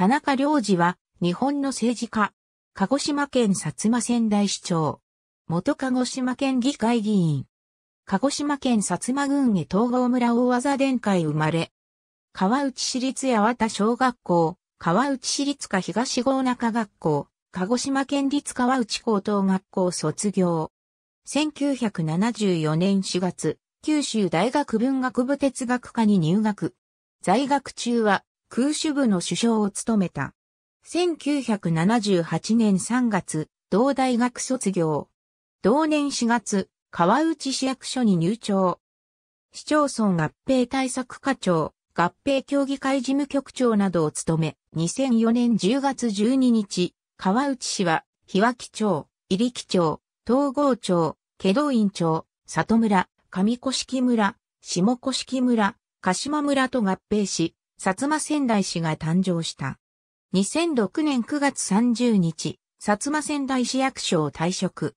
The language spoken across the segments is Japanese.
田中良二は、日本の政治家、鹿児島県薩摩仙台市長、元鹿児島県議会議員、鹿児島県薩摩郡へ東郷村大技殿開生まれ、川内市立八幡小学校、川内市立か東郷中学校、鹿児島県立川内高等学校卒業。1974年4月、九州大学文学部哲学科に入学。在学中は、空手部の首相を務めた。1978年3月、同大学卒業。同年4月、川内市役所に入庁。市町村合併対策課長、合併協議会事務局長などを務め、2004年10月12日、川内市は、日脇町、入木町、東郷町、祁答院町、里村、上古式村、下古式村、鹿島村と合併し、薩摩仙台市が誕生した。2006年9月30日、薩摩仙台市役所を退職。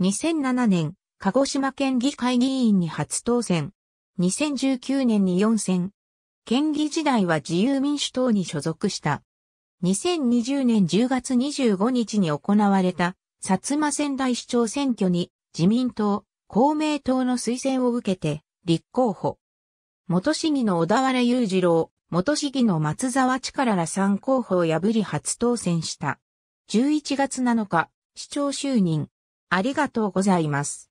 2007年、鹿児島県議会議員に初当選。2019年に4選。県議時代は自由民主党に所属した。2020年10月25日に行われた薩摩仙台市長選挙に自民党、公明党の推薦を受けて立候補。元市議の小田原雄二郎、元市議の松沢力ら3候補を破り初当選した。11月7日、市長就任。ありがとうございます。